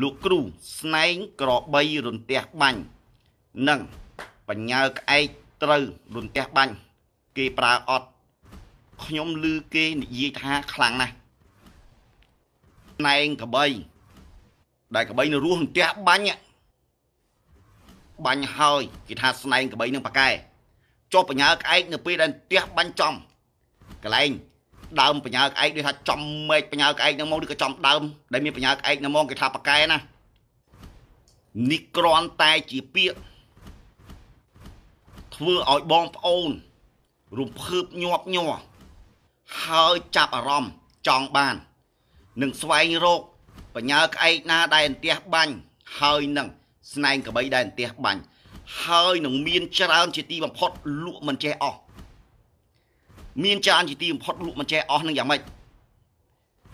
លោកគ្រូស្នែងក្របីរន្ទះបាញ់និងបញ្ញើក្អែកត្រូវរន្ទះបាញ់គេប្រើអត់ខ្ញុំឮគេនិយាយថាខ្លាំងណាស់ស្នែងក្របីដែលក្របីនៅរស់រន្ទះបាញ់បាញ់ហើយគេថាស្នែងក្របីនឹងប៉កែចុះបញ្ញើក្អែកនៅពេលដែលរន្ទះបាញ់ចំកន្លែងដើមបញ្ញាក្អែកដូចថាចំមែកបញ្ញាក្អែកហ្នឹងមកឬក៏ចំដើម ដែលមានបញ្ញាក្អែកហ្នឹងមកគេថាប៉កែណានេះគ្រាន់តែជាពាក្យធ្វើឲ្យបងប្អូនរំភើបញាប់ញ័រហើយចាប់អារម្មណ៍ចង់បាននឹងស្វែងរកបញ្ញាក្អែកណាដែលអន្ទះបាញ់ហើយនឹងស្នែងកបីដែលអន្ទះបាញ់ហើយនឹងមានច្រើនជាទីបំផុតលក់មិនចេះអស់មានចានជាទីបំផុត លក់មិនចេះអស់នឹងយ៉ាងម៉េច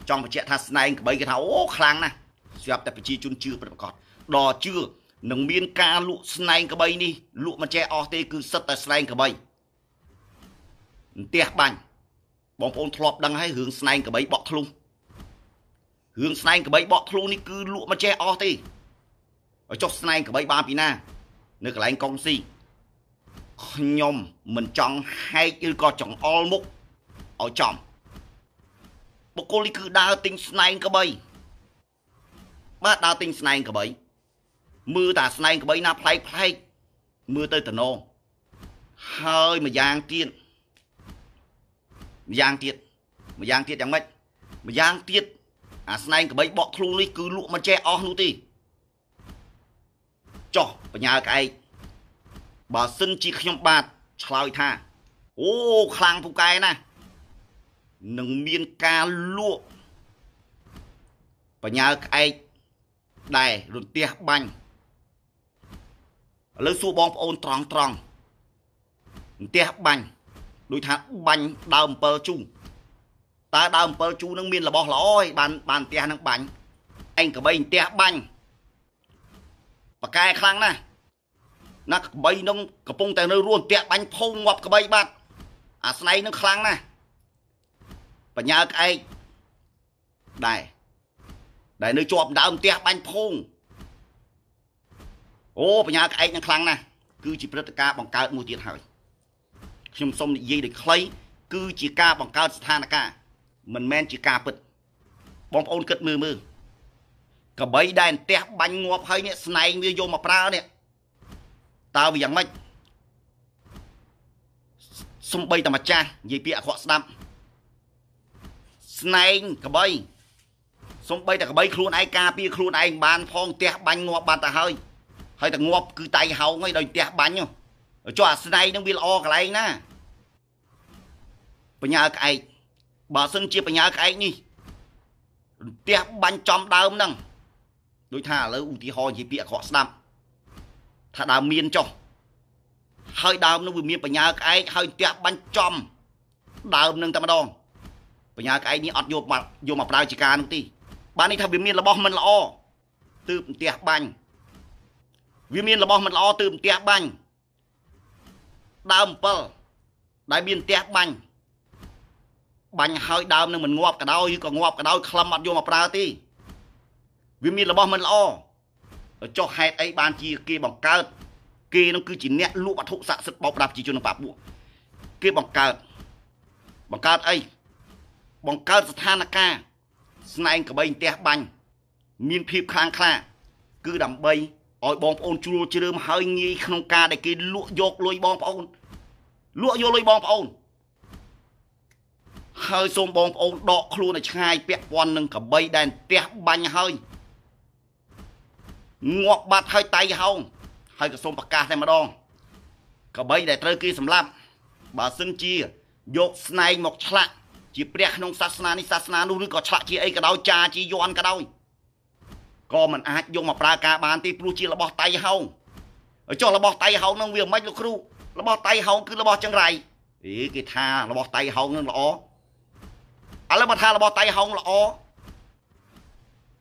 ចង់បញ្ជាក់ថាស្នែងក្បីគេថាអូខ្លាំងណាស់ស្រាប់តែប្រជាជនជឿប្រកាសដល់ជឿនឹងមានការលក់ស្នែងក្បីនេះលក់មិនចេះអស់ទេគឺសិតតែស្នែងក្បីផ្ទះបាញ់បងប្អូនធ្លាប់ដឹងហើយរឿងស្នែងក្បីបក់ធ្លុះរឿងស្នែងក្បីបក់ធ្លុះនេះគឺលក់មិនចេះអស់ទេចុះស្នែងក្បីបានពីណានៅកន្លែងកងស៊ីខ្ញុំមិនចង់ហែកឬក៏ចង្អុលមុខឲ្យចំបុគ្គលនេះគឺដើរទិញស្នែងក្បី បាទដើរទិញស្នែងក្បី មើលតាស្នែងក្បីណាប្លែកប្លែកមើលទៅតំណងហើយមួយយ៉ាងទៀតម្យ៉ាងទៀតម្យ៉ាងទៀតយ៉ាងម៉េចម្យ៉ាងទៀតអាស្នែងក្បីបកខ្លួននេះគឺលក់មិនចេះអស់នោះទេចុះបញ្ញាក្អែកបើសិនជាខ្ញុំបាទឆ្លើយថា អូខ្លាំងពូកែណាស់នឹងមានការលក់បញ្ញាក្អែកដែររន្ទះបាញ់ឥឡូវសួរបងប្អូនត្រង់ត្រង់រន្ទះបាញ់ដូចថាបាញ់ដើម7ជូតើដើម7ជូនឹងមានរបស់ល្អឯងបានបានរន្ទះនឹងបាញ់ឯងក្បៃរន្ទះបាញ់ប៉កែខ្លាំងណាស់ណាក្បីនឹងកំពុងតែនៅរួមតាក់បាញ់ភុំងាប់ក្បីបាត់អាស្នែងនឹងខ្លាំងណាស់បញ្ញាក្អែកដែរដែលនៅជាប់ដើមផ្ទះបាញ់ភុំអូបញ្ញាក្អែកនឹងខ្លាំងណាស់គឺជាព្រឹត្តិការណ៍បង្កើតមួយទៀតហើយខ្ញុំសូមនិយាយដោយខ្លីគឺជាការបង្កើតស្ថានភាពមិនមែនជាការពិតបងប្អូនគិតមើលមើលកបីដែលផ្ទះបាញ់ងាប់ហើយនេះស្នែងវាយកមកប្រើនេះតើវាយ៉ាងម៉េចសំបីតែម្ចាស់និយាយពាក្យអក្រក់ស្ដាប់ស្នែងកបីសំបីតែកបីខ្លួនឯងការពារខ្លួនឯងបានផងផ្ទះបាញ់ងាប់បាត់ទៅហើយហើយតែងាប់គឺតៃហោងហើយដោយផ្ទះបាញ់ចុះអាស្នែងនឹងវាល្អកន្លែងណាបញ្ញាក្អែកបើសិនជាបញ្ញាក្អែកនេះផ្ទះបាញ់ចំដើមហ្នឹងដូចថាឥឡូវឧទាហរណ៍និយាយពាក្យអក្រក់ស្ដាប់ថាដើមមានចុះហើយដើមនោះវាមានបញ្ញាក្អែកហើយផ្ទះបាញ់ចំ ដើមនឹងតែម្ដងបញ្ញាក្អែកនេះអត់យកមកយកមកប្រើ ជាការនោះទេបាននេះថាវាមានរបស់មិនល្អទើបផ្ទះបាញ់វាមានរបស់មិនល្អទើបផ្ទះបាញ់ដើម7ដែលមានផ្ទះបាញ់បាញ់ហើយដើមនឹងមិនងាប់ក៏ដោយឬក៏ងាប់ក៏ដោយខ្លឹមអត់យកមកប្រើទេវាមានរបស់មិនល្អចុះហេតុអីបានជាគេបង្កើត គេនឹងគឺជាអ្នក លក់វត្ថុស័ក្តិសិទ្ធិបោកប្រាស់ប្រជាជននិងបាបួកគេបង្កើតបង្កើតអីបង្កើតស្ថានភាពស្នែងកបែងផ្ទះបាញ់មានភាពខ្លាំងខ្លាគឺដើម្បីឲ្យបងប្អូនជ្រួលជ្រើមហើយងាយក្នុងការដែលគេ លក់យកលុយបងប្អូនលក់យកលុយបងប្អូនហើយសូមបងប្អូនដកខ្លួនឲ្យឆ្ងាយពាក់ព័ន្ធនឹងកបីដែលផ្ទះបាញ់ហើយងាប់បាត់ហើយតៃហោងហើយក៏សូមប្រកាសតែម្ដងកបីដែលត្រូវគេសម្លាប់បើសិនជា យកស្នែងមកឆ្លាក់ជាព្រះក្នុងសាសនានេះសាសនានោះឬក៏ឆ្លាក់ជាអីក៏ដោយចាជាយ័ន្តក៏ដោយក៏មិនអាចយកមកប្រើការបានទេព្រោះជារបស់តៃហោងចុះរបស់តៃហោងនឹងវាមិនលោកគ្រូរបស់តៃហោងគឺរបស់ចង្រៃអេគេថារបស់តៃហោងនឹងល្អឥឡូវមកថារបស់តៃហោងល្អ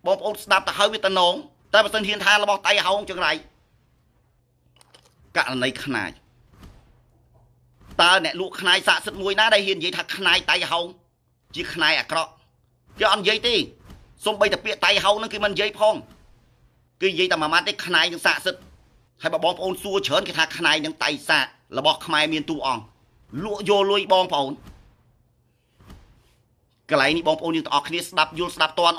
បងប្អូនស្ដាប់ទៅហើយវាតំណងតែបើសិនហ៊ានថារបស់តៃហោងចឹងไรករណីខ្នាយតើអ្នកលក់ខ្នាយស័ក្តិសិទ្ធមួយណាដែលហ៊ាននិយាយថា ខ្នាយតៃហោងជាខ្នាយអាក្រក់គេអត់និយាយទេសំបីតាពាក្យតៃហោងនឹងគេមិននិយាយផង គឺនិយាយតែមួយម៉ាត់ទេខ្នាយនឹងស័ក្តិសិទ្ធហើយបើបងប្អូនសួរច្រើនគេថាខ្នាយនឹងតៃសាករបស់ខ្មែរមានទូអង្គលក់យកលុយបងប្អូនកន្លែងនេះបងប្អូនយើងទាំងអស់គ្នាស្ដាប់យល់ស្ដាប់តាន់